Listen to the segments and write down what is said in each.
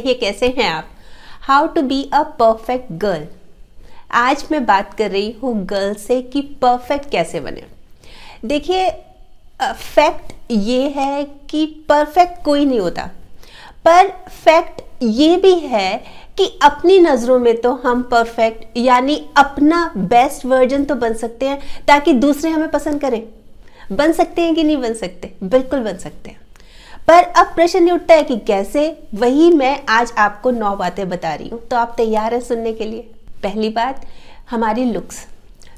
कहिए कैसे हैं आप how to be a perfect girl आज मैं बात कर रही हूँ गर्ल से कि परफेक्ट कैसे बने देखिए फैक्ट ये है कि परफेक्ट कोई नहीं होता पर फैक्ट ये भी है कि अपनी नज़रों में तो हम परफेक्ट यानी अपना बेस्ट वर्जन तो बन सकते हैं ताकि दूसरे हमें पसंद करें बन सकते हैं कि नहीं बन सकते बिल्कुल बन सकते हैं पर अब प्रश्न ये उठता है कि कैसे वही मैं आज आपको नौ बातें बता रही हूँ तो आप तैयार हैं सुनने के लिए पहली बात हमारी लुक्स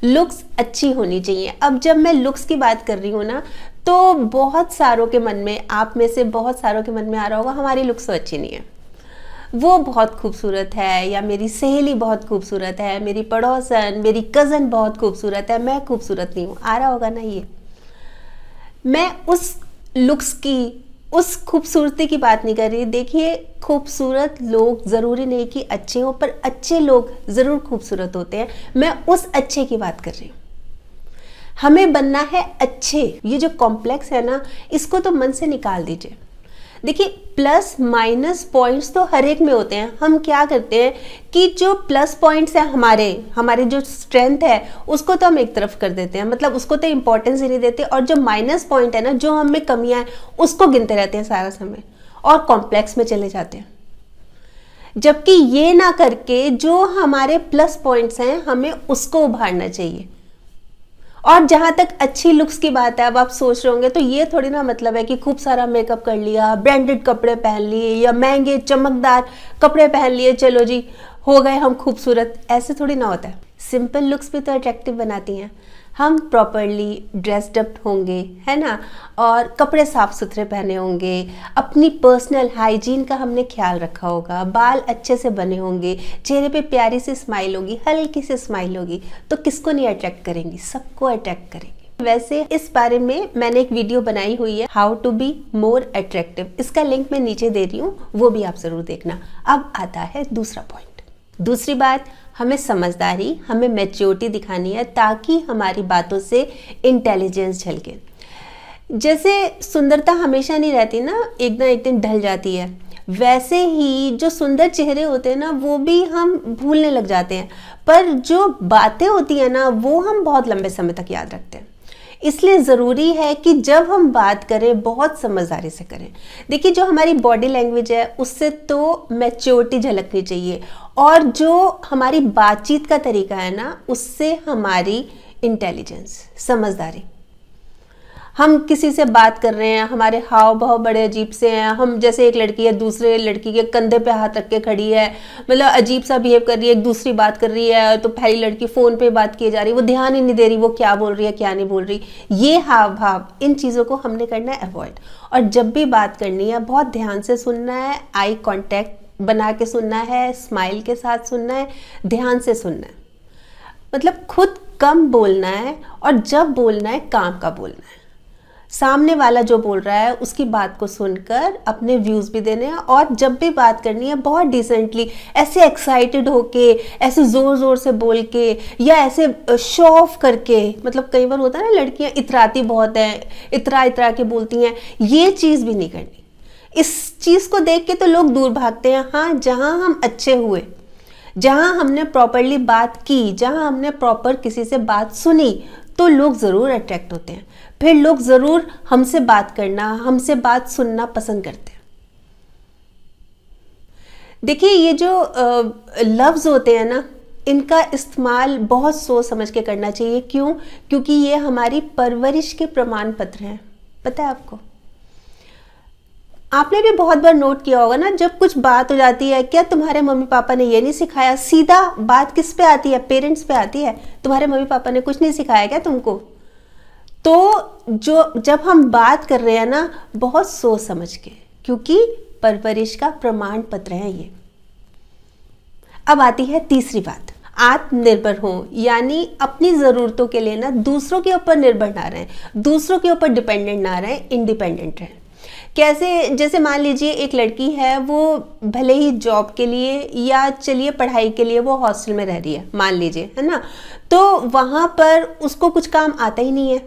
लुक्स अच्छी होनी चाहिए अब जब मैं लुक्स की बात कर रही हूँ ना तो बहुत सारों के मन में आप में से बहुत सारों के मन में आ रहा होगा हमारी लुक्स तो अच्छी नहीं है वो बहुत खूबसूरत है या मेरी सहेली बहुत खूबसूरत है मेरी पड़ोसन मेरी कज़न बहुत खूबसूरत है मैं खूबसूरत नहीं हूँ आ रहा होगा ना ये मैं उस लुक्स की उस खूबसूरती की बात नहीं कर रही देखिए खूबसूरत लोग ज़रूरी नहीं कि अच्छे हों पर अच्छे लोग ज़रूर खूबसूरत होते हैं मैं उस अच्छे की बात कर रही हूँ हमें बनना है अच्छे ये जो कॉम्प्लेक्स है ना इसको तो मन से निकाल दीजिए देखिए प्लस माइनस पॉइंट्स तो हर एक में होते हैं हम क्या करते हैं कि जो प्लस पॉइंट्स हैं हमारे हमारे जो स्ट्रेंथ है उसको तो हम एक तरफ कर देते हैं मतलब उसको तो इम्पोर्टेंस ही नहीं देते और जो माइनस पॉइंट है ना जो हमें कमियां हैं उसको गिनते रहते हैं सारा समय और कॉम्प्लेक्स में चले जाते हैं जबकि ये ना करके जो हमारे प्लस पॉइंट्स हैं हमें उसको उभारना चाहिए और जहाँ तक अच्छी लुक्स की बात है अब आप सोच रहे होंगे तो ये थोड़ी ना मतलब है कि खूब सारा मेकअप कर लिया ब्रांडेड कपड़े पहन लिए या महंगे चमकदार कपड़े पहन लिए चलो जी हो गए हम खूबसूरत ऐसे थोड़ी ना होता है सिंपल लुक्स भी तो अट्रैक्टिव बनाती हैं हम प्रॉपरली ड्रेसडअप होंगे है ना और कपड़े साफ़ सुथरे पहने होंगे अपनी पर्सनल हाइजीन का हमने ख्याल रखा होगा बाल अच्छे से बने होंगे चेहरे पे प्यारी सी स्माइल होगी हल्की सी स्माइल होगी तो किसको नहीं अट्रैक्ट करेंगी सबको अट्रैक्ट करेंगे वैसे इस बारे में मैंने एक वीडियो बनाई हुई है how to be more attractive इसका लिंक मैं नीचे दे रही हूँ वो भी आप ज़रूर देखना अब आता है दूसरा पॉइंट दूसरी बात हमें समझदारी हमें मेच्योरिटी दिखानी है ताकि हमारी बातों से इंटेलिजेंस झलके जैसे सुंदरता हमेशा नहीं रहती ना एक ना एक दिन ढल जाती है वैसे ही जो सुंदर चेहरे होते हैं ना वो भी हम भूलने लग जाते हैं पर जो बातें होती हैं ना वो हम बहुत लंबे समय तक याद रखते हैं इसलिए ज़रूरी है कि जब हम बात करें बहुत समझदारी से करें देखिए जो हमारी बॉडी लैंग्वेज है उससे तो मैच्योरिटी झलकनी चाहिए और जो हमारी बातचीत का तरीका है ना उससे हमारी इंटेलिजेंस समझदारी हम किसी से बात कर रहे हैं हमारे हाव भाव बड़े अजीब से हैं हम जैसे एक लड़की है दूसरे लड़की के कंधे पे हाथ रख के खड़ी है मतलब अजीब सा बिहेव कर रही है एक दूसरी बात कर रही है तो पहली लड़की फ़ोन पे बात किए जा रही है वो ध्यान ही नहीं दे रही वो क्या बोल रही है क्या नहीं बोल रही ये हाव भाव इन चीज़ों को हमने करना है अवॉइड और जब भी बात करनी है बहुत ध्यान से सुनना है आई कॉन्टैक्ट बना के सुनना है स्माइल के साथ सुनना है ध्यान से सुनना है मतलब खुद कम बोलना है और जब बोलना है काम का बोलना है सामने वाला जो बोल रहा है उसकी बात को सुनकर अपने व्यूज़ भी देने हैं और जब भी बात करनी है बहुत डिसेंटली ऐसे एक्साइटेड होके ऐसे ज़ोर ज़ोर से बोल के या ऐसे शो ऑफ करके मतलब कई बार होता है ना लड़कियाँ इतराती बहुत हैं इतरा इतरा के बोलती हैं ये चीज़ भी नहीं करनी इस चीज़ को देख के तो लोग दूर भागते हैं हाँ जहाँ हम अच्छे हुए जहाँ हमने प्रॉपरली बात की जहाँ हमने प्रॉपर किसी से बात सुनी तो लोग ज़रूर अट्रैक्ट होते हैं फिर लोग ज़रूर हमसे बात करना हमसे बात सुनना पसंद करते हैं देखिए ये जो लफ्ज़ होते हैं ना इनका इस्तेमाल बहुत सोच समझ के करना चाहिए क्यों क्योंकि ये हमारी परवरिश के प्रमाण पत्र हैं पता है आपको आपने भी बहुत बार नोट किया होगा ना जब कुछ बात हो जाती है क्या तुम्हारे मम्मी पापा ने ये नहीं सिखाया सीधा बात किस पे आती है पेरेंट्स पे आती है तुम्हारे मम्मी पापा ने कुछ नहीं सिखाया क्या तुमको तो जो जब हम बात कर रहे हैं ना बहुत सोच समझ के क्योंकि परवरिश का प्रमाण पत्र है ये अब आती है तीसरी बात आत्मनिर्भर हो यानी अपनी ज़रूरतों के लिए ना दूसरों के ऊपर निर्भर ना रहे दूसरों के ऊपर डिपेंडेंट ना रहे इंडिपेंडेंट रहें कैसे जैसे मान लीजिए एक लड़की है वो भले ही जॉब के लिए या चलिए पढ़ाई के लिए वो हॉस्टल में रह रही है मान लीजिए है ना तो वहाँ पर उसको कुछ काम आता ही नहीं है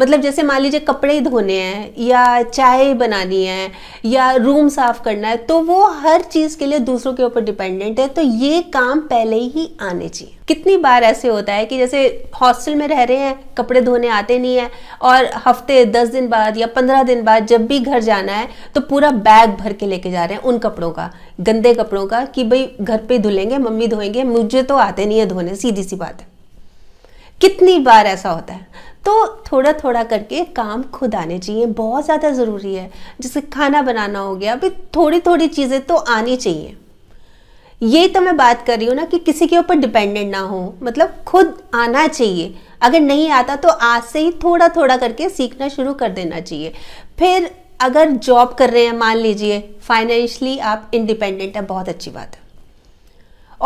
मतलब जैसे मान लीजिए कपड़े धोने हैं या चाय बनानी है या रूम साफ करना है तो वो हर चीज़ के लिए दूसरों के ऊपर डिपेंडेंट है तो ये काम पहले ही आने चाहिए कितनी बार ऐसे होता है कि जैसे हॉस्टल में रह रहे हैं कपड़े धोने आते नहीं है और हफ्ते दस दिन बाद या पंद्रह दिन बाद जब भी घर जाना है तो पूरा बैग भर के लेके जा रहे हैं उन कपड़ों का गंदे कपड़ों का कि भाई घर पे धुलेंगे मम्मी धोएंगे मुझे तो आते नहीं है धोने सीधी सी बात है कितनी बार ऐसा होता है तो थोड़ा थोड़ा करके काम खुद आने चाहिए बहुत ज़्यादा ज़रूरी है जैसे खाना बनाना हो गया अभी थोड़ी थोड़ी चीज़ें तो आनी चाहिए ये तो मैं बात कर रही हूँ ना कि किसी के ऊपर डिपेंडेंट ना हो मतलब खुद आना चाहिए अगर नहीं आता तो आज से ही थोड़ा थोड़ा करके सीखना शुरू कर देना चाहिए फिर अगर जॉब कर रहे हैं मान लीजिए फाइनेंशली आप इंडिपेंडेंट है बहुत अच्छी बात है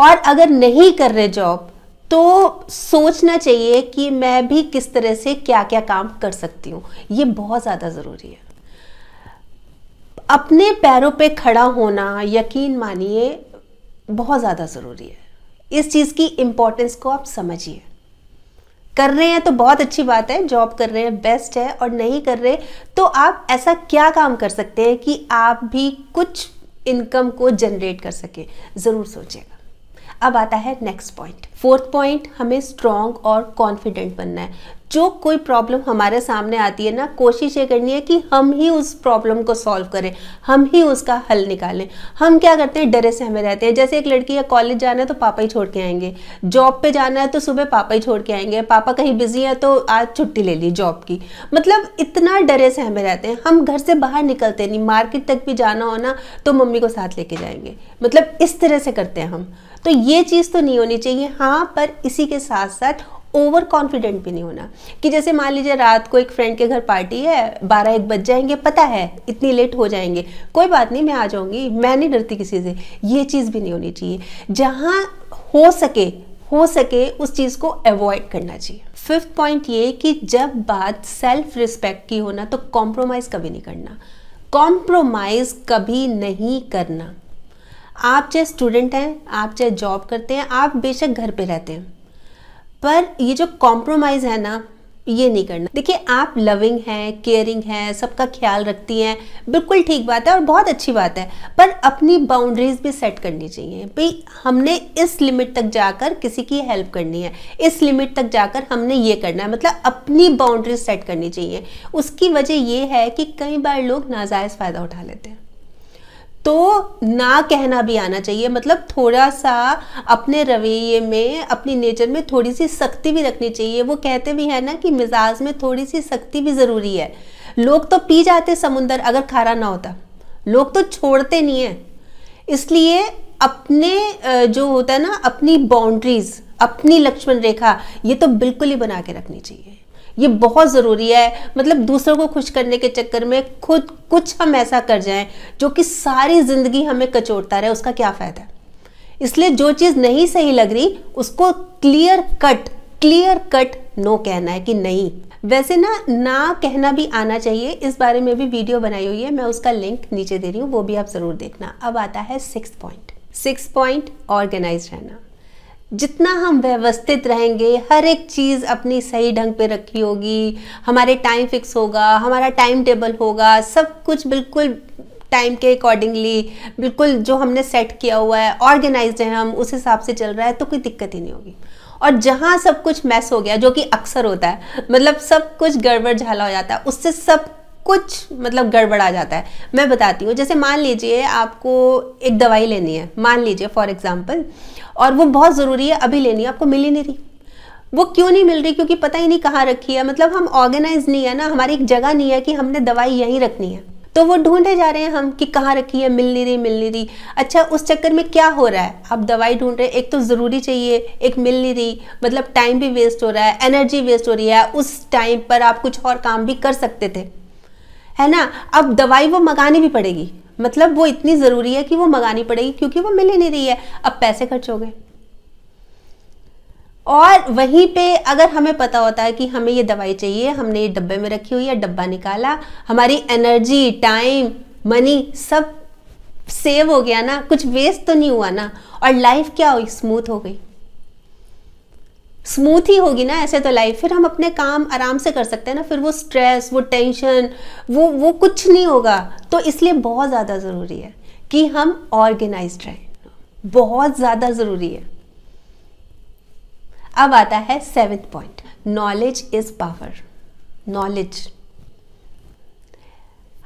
और अगर नहीं कर रहे जॉब तो सोचना चाहिए कि मैं भी किस तरह से क्या क्या काम कर सकती हूँ ये बहुत ज़्यादा ज़रूरी है अपने पैरों पे खड़ा होना यकीन मानिए बहुत ज़्यादा ज़रूरी है इस चीज़ की इम्पोर्टेंस को आप समझिए कर रहे हैं तो बहुत अच्छी बात है जॉब कर रहे हैं बेस्ट है और नहीं कर रहे तो आप ऐसा क्या काम कर सकते हैं कि आप भी कुछ इनकम को जनरेट कर सकें ज़रूर सोचिएगा अब आता है नेक्स्ट पॉइंट फोर्थ पॉइंट हमें स्ट्रॉन्ग और कॉन्फिडेंट बनना है जो कोई प्रॉब्लम हमारे सामने आती है ना कोशिश ये करनी है कि हम ही उस प्रॉब्लम को सॉल्व करें हम ही उसका हल निकालें हम क्या करते हैं डरे से हमें रहते हैं जैसे एक लड़की या कॉलेज जाना है तो पापा ही छोड़ के आएंगे जॉब पे जाना है तो सुबह पापा ही छोड़ के आएंगे पापा कहीं बिजी है तो आज छुट्टी ले ली जॉब की मतलब इतना डरे से हमें रहते हैं हम घर से बाहर निकलते नहीं मार्केट तक भी जाना हो ना तो मम्मी को साथ लेके जाएंगे मतलब इस तरह से करते हैं हम तो ये चीज़ तो नहीं होनी चाहिए हाँ पर इसी के साथ साथ ओवर कॉन्फिडेंट भी नहीं होना कि जैसे मान लीजिए रात को एक फ्रेंड के घर पार्टी है बारह एक बज जाएंगे पता है इतनी लेट हो जाएंगे कोई बात नहीं मैं आ जाऊंगी मैं नहीं डरती किसी से ये चीज़ भी नहीं होनी चाहिए जहाँ हो सके हो सके उस चीज़ को अवॉइड करना चाहिए फिफ्थ पॉइंट ये कि जब बात सेल्फ रिस्पेक्ट की होना तो कॉम्प्रोमाइज़ कभी नहीं करना कॉम्प्रोमाइज़ कभी नहीं करना आप चाहे स्टूडेंट हैं आप चाहे जॉब करते हैं आप बेशक घर पे रहते हैं पर ये जो कॉम्प्रोमाइज़ है ना ये नहीं करना देखिए आप लविंग हैं केयरिंग हैं सबका ख्याल रखती हैं बिल्कुल ठीक बात है और बहुत अच्छी बात है पर अपनी बाउंड्रीज भी सेट करनी चाहिए भाई हमने इस लिमिट तक जाकर किसी की हेल्प करनी है इस लिमिट तक जाकर हमने ये करना है मतलब अपनी बाउंड्रीज सेट करनी चाहिए उसकी वजह यह है कि कई बार लोग नाजायज़ फ़ायदा उठा लेते हैं तो ना कहना भी आना चाहिए मतलब थोड़ा सा अपने रवैये में अपनी नेचर में थोड़ी सी सख्ती भी रखनी चाहिए वो कहते भी हैं ना कि मिजाज में थोड़ी सी सख्ती भी ज़रूरी है लोग तो पी जाते समुंदर अगर खारा ना होता लोग तो छोड़ते नहीं हैं इसलिए अपने जो होता है ना अपनी बाउंड्रीज अपनी लक्ष्मण रेखा ये तो बिल्कुल ही बना के रखनी चाहिए ये बहुत ज़रूरी है मतलब दूसरों को खुश करने के चक्कर में खुद कुछ हम ऐसा कर जाएं जो कि सारी ज़िंदगी हमें कचोड़ता रहे उसका क्या फ़ायदा है इसलिए जो चीज़ नहीं सही लग रही उसको clear cut clear cut no कहना है कि नहीं वैसे ना ना कहना भी आना चाहिए इस बारे में भी वीडियो बनाई हुई है मैं उसका लिंक नीचे दे रही हूँ वो भी आप ज़रूर देखना अब आता है six point six point organise रहना जितना हम व्यवस्थित रहेंगे हर एक चीज़ अपनी सही ढंग पे रखी होगी हमारे टाइम फिक्स होगा हमारा टाइम टेबल होगा सब कुछ बिल्कुल टाइम के अकॉर्डिंगली बिल्कुल जो हमने सेट किया हुआ है ऑर्गेनाइज है हम उस हिसाब से चल रहा है तो कोई दिक्कत ही नहीं होगी और जहाँ सब कुछ मैस हो गया जो कि अक्सर होता है मतलब सब कुछ गड़बड़ झाला हो जाता है उससे सब कुछ मतलब गड़बड़ा जाता है मैं बताती हूँ जैसे मान लीजिए आपको एक दवाई लेनी है मान लीजिए फॉर एग्जाम्पल और वो बहुत ज़रूरी है अभी लेनी है आपको मिल ही नहीं रही वो क्यों नहीं मिल रही क्योंकि पता ही नहीं कहाँ रखी है मतलब हम ऑर्गेनाइज नहीं है ना हमारी एक जगह नहीं है कि हमने दवाई यहीं रखनी है तो वो ढूंढे जा रहे हैं हम कि कहाँ रखी है मिल नहीं रही मिल नहीं रही अच्छा उस चक्कर में क्या हो रहा है आप दवाई ढूंढ रहे हैं एक तो ज़रूरी चाहिए एक मिल नहीं रही मतलब टाइम भी वेस्ट हो रहा है एनर्जी वेस्ट हो रही है उस टाइम पर आप कुछ और काम भी कर सकते थे है ना अब दवाई वो मंगानी भी पड़ेगी मतलब वो इतनी ज़रूरी है कि वो मंगानी पड़ेगी क्योंकि वो मिल ही नहीं रही है अब पैसे खर्च हो गए और वहीं पे अगर हमें पता होता है कि हमें ये दवाई चाहिए हमने ये डब्बे में रखी हुई है डब्बा निकाला हमारी एनर्जी टाइम मनी सब सेव हो गया ना कुछ वेस्ट तो नहीं हुआ ना और लाइफ क्या हुई स्मूथ हो गई स्मूथ ही होगी ना ऐसे तो लाइफ फिर हम अपने काम आराम से कर सकते हैं ना फिर वो स्ट्रेस वो टेंशन वो वो कुछ नहीं होगा तो इसलिए बहुत ज़्यादा ज़रूरी है कि हम ऑर्गेनाइज रहें बहुत ज़्यादा ज़रूरी है अब आता है seventh point knowledge is power knowledge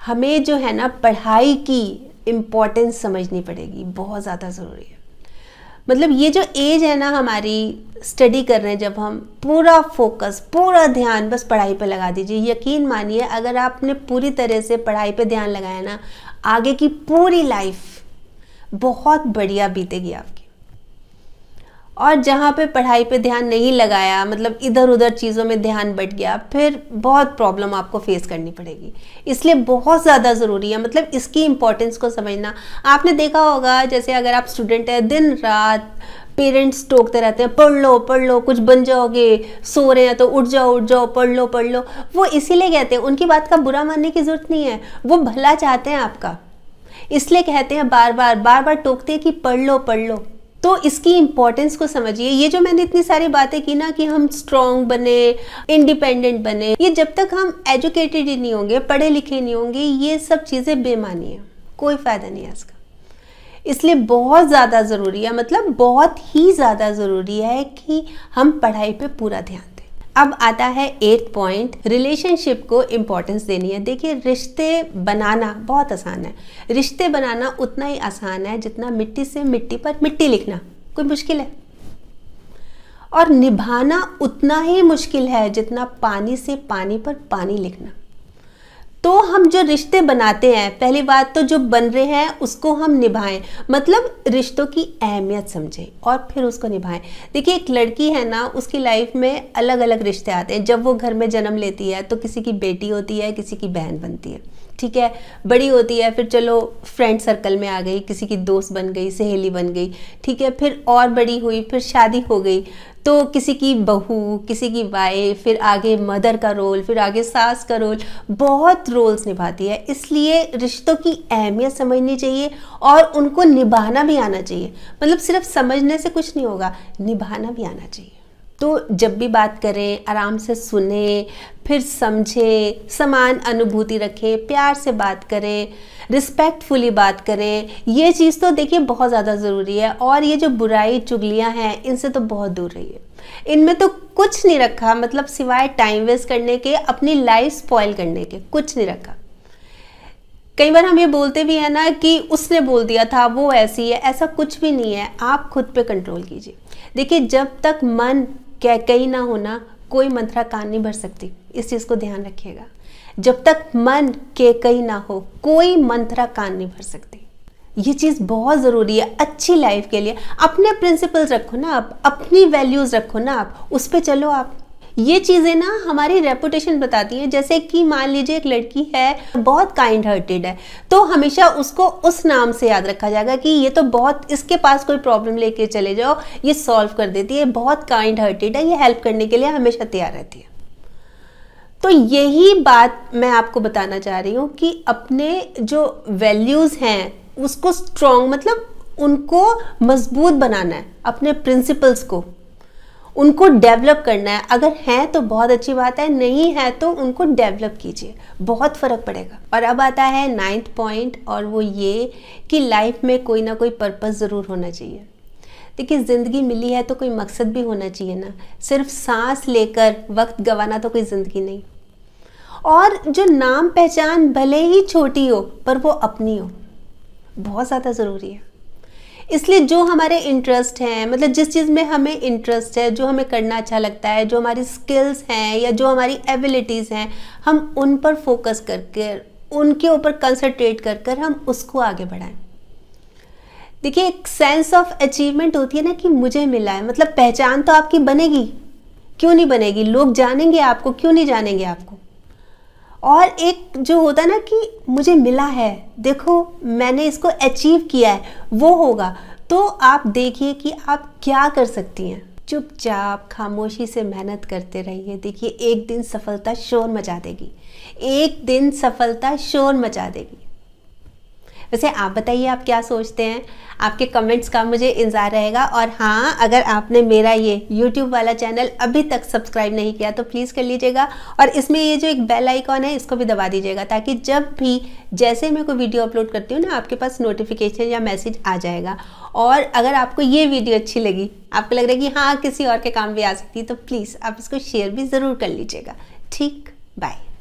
हमें जो है ना पढ़ाई की इम्पोर्टेंस समझनी पड़ेगी बहुत ज़्यादा ज़रूरी है मतलब ये जो एज है ना हमारी स्टडी कर रहे हैं जब हम पूरा फोकस पूरा ध्यान बस पढ़ाई पे लगा दीजिए यकीन मानिए अगर आपने पूरी तरह से पढ़ाई पे ध्यान लगाया ना आगे की पूरी लाइफ बहुत बढ़िया बीतेगी आपकी और जहाँ पे पढ़ाई पे ध्यान नहीं लगाया मतलब इधर उधर चीज़ों में ध्यान बट गया फिर बहुत प्रॉब्लम आपको फेस करनी पड़ेगी इसलिए बहुत ज़्यादा ज़रूरी है मतलब इसकी इम्पोर्टेंस को समझना आपने देखा होगा जैसे अगर आप स्टूडेंट हैं दिन रात पेरेंट्स टोकते रहते हैं पढ़ लो पढ़ लो कुछ बन जाओगे सो रहे हैं तो उठ जाओ उठ जाओ पढ़ लो पढ़ लो वो इसीलिए कहते हैं उनकी बात का बुरा मानने की ज़रूरत नहीं है वो भला चाहते हैं आपका इसलिए कहते हैं बार बार बार बार टोकते हैं कि पढ़ लो पढ़ लो तो इसकी इम्पोर्टेंस को समझिए ये जो मैंने इतनी सारी बातें की ना कि हम स्ट्रांग बने इंडिपेंडेंट बने ये जब तक हम एजुकेटेड ही नहीं होंगे पढ़े लिखे नहीं होंगे ये सब चीज़ें बेमानी हैं कोई फ़ायदा नहीं है इसका इसलिए बहुत ज़्यादा ज़रूरी है मतलब बहुत ही ज़्यादा ज़रूरी है कि हम पढ़ाई पे पूरा ध्यान अब आता है एट पॉइंट रिलेशनशिप को इम्पोर्टेंस देनी है देखिए रिश्ते बनाना बहुत आसान है रिश्ते बनाना उतना ही आसान है जितना मिट्टी से मिट्टी पर मिट्टी लिखना कोई मुश्किल है और निभाना उतना ही मुश्किल है जितना पानी से पानी पर पानी लिखना तो हम जो रिश्ते बनाते हैं पहली बात तो जो बन रहे हैं उसको हम निभाएं मतलब रिश्तों की अहमियत समझें और फिर उसको निभाएं देखिए एक लड़की है ना उसकी लाइफ में अलग अलग रिश्ते आते हैं जब वो घर में जन्म लेती है तो किसी की बेटी होती है किसी की बहन बनती है ठीक है बड़ी होती है फिर चलो फ्रेंड सर्कल में आ गई किसी की दोस्त बन गई सहेली बन गई ठीक है फिर और बड़ी हुई फिर शादी हो गई तो किसी की बहू किसी की वाइफ फिर आगे मदर का रोल फिर आगे सास का रोल बहुत रोल्स निभाती है इसलिए रिश्तों की अहमियत समझनी चाहिए और उनको निभाना भी आना चाहिए मतलब सिर्फ समझने से कुछ नहीं होगा निभाना भी आना चाहिए तो जब भी बात करें आराम से सुने फिर समझें समान अनुभूति रखें प्यार से बात करें रिस्पेक्टफुली बात करें ये चीज़ तो देखिए बहुत ज़्यादा ज़रूरी है और ये जो बुराई चुगलियाँ हैं इनसे तो बहुत दूर रहिए इनमें तो कुछ नहीं रखा मतलब सिवाय टाइम वेस्ट करने के अपनी लाइफ स्पॉयल करने के कुछ नहीं रखा कई बार हम ये बोलते भी हैं ना कि उसने बोल दिया था वो ऐसी है ऐसा कुछ भी नहीं है आप खुद पे कंट्रोल कीजिए देखिए जब तक मन कह कहीं ना होना कोई मंत्रा कान नहीं भर सकती इस चीज़ को ध्यान रखिएगा जब तक मन के कहीं ना हो कोई मंत्रा कान नहीं भर सकती ये चीज़ बहुत ज़रूरी है अच्छी लाइफ के लिए अपने प्रिंसिपल्स रखो ना आप अपनी वैल्यूज़ रखो ना आप उस पर चलो आप ये चीज़ें ना हमारी रेपुटेशन बताती हैं जैसे कि मान लीजिए एक लड़की है बहुत काइंड हार्टेड है तो हमेशा उसको उस नाम से याद रखा जाएगा कि ये तो बहुत इसके पास कोई प्रॉब्लम लेके चले जाओ ये सॉल्व कर देती है बहुत काइंड हार्टेड है ये हेल्प करने के लिए हमेशा तैयार रहती है तो यही बात मैं आपको बताना चाह रही हूँ कि अपने जो वैल्यूज़ हैं उसको स्ट्रॉन्ग मतलब उनको मजबूत बनाना है अपने प्रिंसिपल्स को उनको डेवलप करना है अगर हैं तो बहुत अच्छी बात है नहीं है तो उनको डेवलप कीजिए बहुत फ़र्क पड़ेगा और अब आता है नाइन्थ पॉइंट और वो ये कि लाइफ में कोई ना कोई पर्पज़ ज़रूर होना चाहिए देखिए ज़िंदगी मिली है तो कोई मकसद भी होना चाहिए ना सिर्फ सांस लेकर वक्त गंवाना तो कोई ज़िंदगी नहीं और जो नाम पहचान भले ही छोटी हो पर वो अपनी हो बहुत ज़्यादा ज़रूरी है इसलिए जो हमारे इंटरेस्ट हैं मतलब जिस चीज़ में हमें इंटरेस्ट है जो हमें करना अच्छा लगता है जो हमारी स्किल्स हैं या जो हमारी एबिलिटीज़ हैं हम उन पर फोकस करके उनके ऊपर कंसनट्रेट कर कर हम उसको आगे बढ़ाएं देखिए एक सेंस ऑफ अचीवमेंट होती है ना कि मुझे मिला है मतलब पहचान तो आपकी बनेगी क्यों नहीं बनेगी लोग जानेंगे आपको क्यों नहीं जानेंगे आपको और एक जो होता है ना कि मुझे मिला है देखो मैंने इसको अचीव किया है वो होगा तो आप देखिए कि आप क्या कर सकती हैं चुपचाप खामोशी से मेहनत करते रहिए देखिए एक दिन सफलता शोर मचा देगी एक दिन सफलता शोर मचा देगी वैसे आप बताइए आप क्या सोचते हैं आपके कमेंट्स का मुझे इंतज़ार रहेगा और हाँ अगर आपने मेरा ये यूट्यूब वाला चैनल अभी तक सब्सक्राइब नहीं किया तो प्लीज़ कर लीजिएगा और इसमें ये जो एक बेल आइकॉन है इसको भी दबा दीजिएगा ताकि जब भी जैसे मैं कोई वीडियो अपलोड करती हूँ ना आपके पास नोटिफिकेशन या मैसेज आ जाएगा और अगर आपको ये वीडियो अच्छी लगी आपको लग रहा है कि हाँ किसी और के काम भी आ सकती है तो प्लीज़ आप इसको शेयर भी ज़रूर कर लीजिएगा ठीक बाय